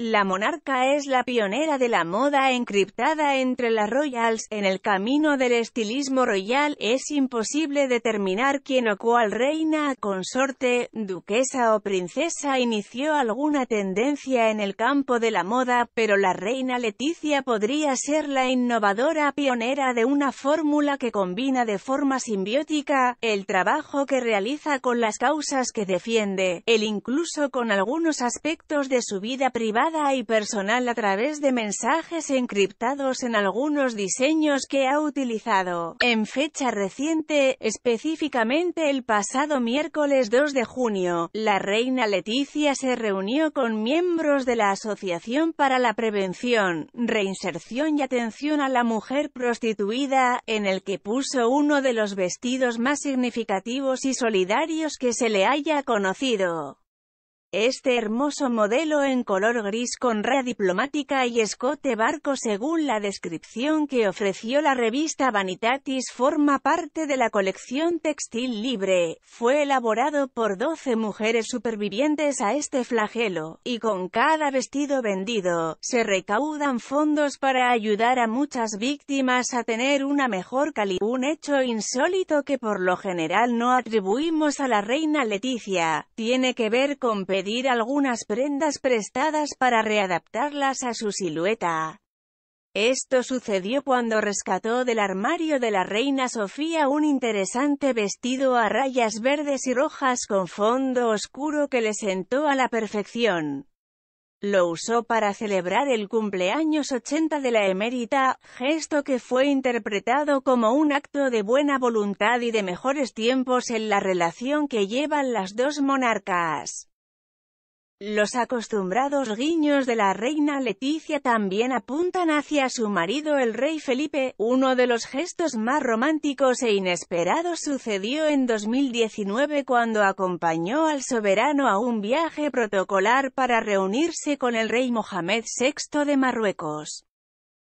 La monarca es la pionera de la moda encriptada entre las royals. En el camino del estilismo royal, es imposible determinar quién o cuál reina, consorte, duquesa o princesa inició alguna tendencia en el campo de la moda, pero la reina Leticia podría ser la innovadora pionera de una fórmula que combina de forma simbiótica, el trabajo que realiza con las causas que defiende, el incluso con algunos aspectos de su vida privada y personal a través de mensajes encriptados en algunos diseños que ha utilizado. En fecha reciente, específicamente el pasado miércoles 2 de junio, la reina Leticia se reunió con miembros de la Asociación para la Prevención, Reinserción y Atención a la Mujer Prostituida, en el que puso uno de los vestidos más significativos y solidarios que se le haya conocido. Este hermoso modelo en color gris con red diplomática y escote barco según la descripción que ofreció la revista Vanitatis forma parte de la colección textil libre, fue elaborado por 12 mujeres supervivientes a este flagelo, y con cada vestido vendido, se recaudan fondos para ayudar a muchas víctimas a tener una mejor calidad, un hecho insólito que por lo general no atribuimos a la reina Leticia, tiene que ver con pedir algunas prendas prestadas para readaptarlas a su silueta. Esto sucedió cuando rescató del armario de la reina Sofía un interesante vestido a rayas verdes y rojas con fondo oscuro que le sentó a la perfección. Lo usó para celebrar el cumpleaños 80 de la emérita, gesto que fue interpretado como un acto de buena voluntad y de mejores tiempos en la relación que llevan las dos monarcas. Los acostumbrados guiños de la reina Leticia también apuntan hacia su marido el rey Felipe. Uno de los gestos más románticos e inesperados sucedió en 2019 cuando acompañó al soberano a un viaje protocolar para reunirse con el rey Mohamed VI de Marruecos.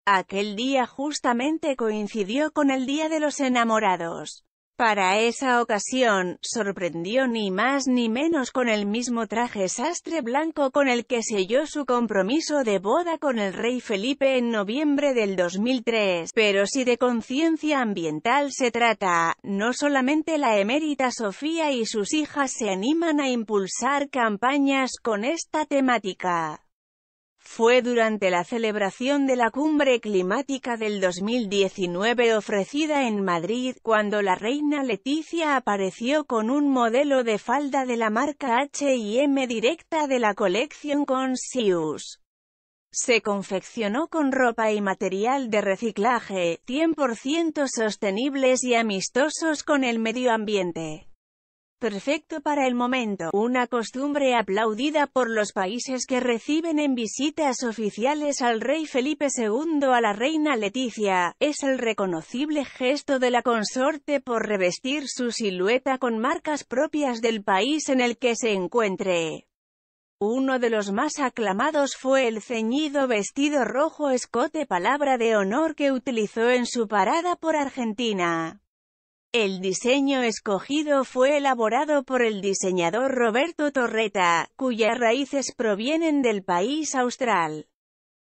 Aquel día justamente coincidió con el Día de los Enamorados. Para esa ocasión, sorprendió ni más ni menos con el mismo traje sastre blanco con el que selló su compromiso de boda con el rey Felipe en noviembre del 2003. Pero si de conciencia ambiental se trata, no solamente la emérita Sofía y sus hijas se animan a impulsar campañas con esta temática fue durante la celebración de la Cumbre Climática del 2019 ofrecida en Madrid, cuando la reina Leticia apareció con un modelo de falda de la marca H&M directa de la colección Conscious. Se confeccionó con ropa y material de reciclaje, 100% sostenibles y amistosos con el medio ambiente. Perfecto para el momento, una costumbre aplaudida por los países que reciben en visitas oficiales al rey Felipe II a la reina Leticia, es el reconocible gesto de la consorte por revestir su silueta con marcas propias del país en el que se encuentre. Uno de los más aclamados fue el ceñido vestido rojo escote palabra de honor que utilizó en su parada por Argentina. El diseño escogido fue elaborado por el diseñador Roberto Torreta, cuyas raíces provienen del país austral.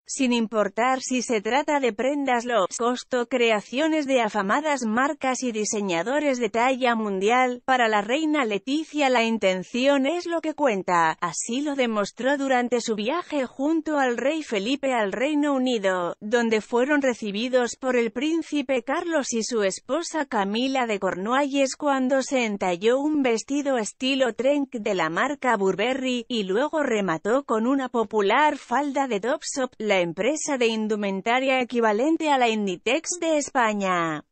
Sin importar si se trata de prendas cost costo, creaciones de afamadas marcas y diseñadores de talla mundial, para la reina Leticia la intención es lo que cuenta, así lo demostró durante su viaje junto al rey Felipe al Reino Unido, donde fueron recibidos por el príncipe Carlos y su esposa Camila de Cornualles cuando se entalló un vestido estilo trench de la marca Burberry, y luego remató con una popular falda de la la empresa de indumentaria equivalente a la Inditex de España.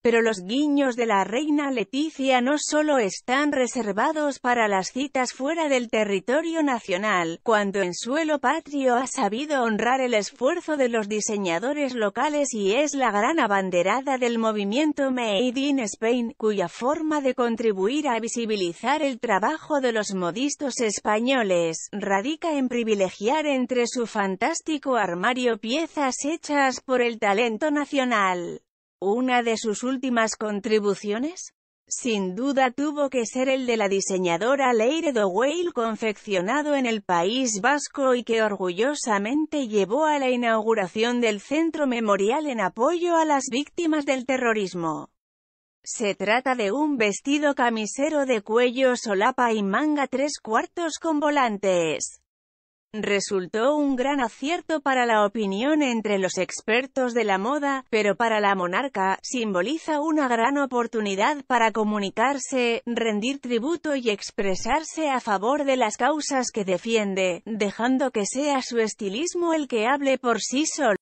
Pero los guiños de la reina Leticia no solo están reservados para las citas fuera del territorio nacional, cuando en suelo patrio ha sabido honrar el esfuerzo de los diseñadores locales y es la gran abanderada del movimiento Made in Spain, cuya forma de contribuir a visibilizar el trabajo de los modistos españoles, radica en privilegiar entre su fantástico armario piezas hechas por el talento nacional. Una de sus últimas contribuciones, sin duda tuvo que ser el de la diseñadora Leire de Whale confeccionado en el País Vasco y que orgullosamente llevó a la inauguración del Centro Memorial en apoyo a las víctimas del terrorismo. Se trata de un vestido camisero de cuello solapa y manga tres cuartos con volantes. Resultó un gran acierto para la opinión entre los expertos de la moda, pero para la monarca, simboliza una gran oportunidad para comunicarse, rendir tributo y expresarse a favor de las causas que defiende, dejando que sea su estilismo el que hable por sí solo.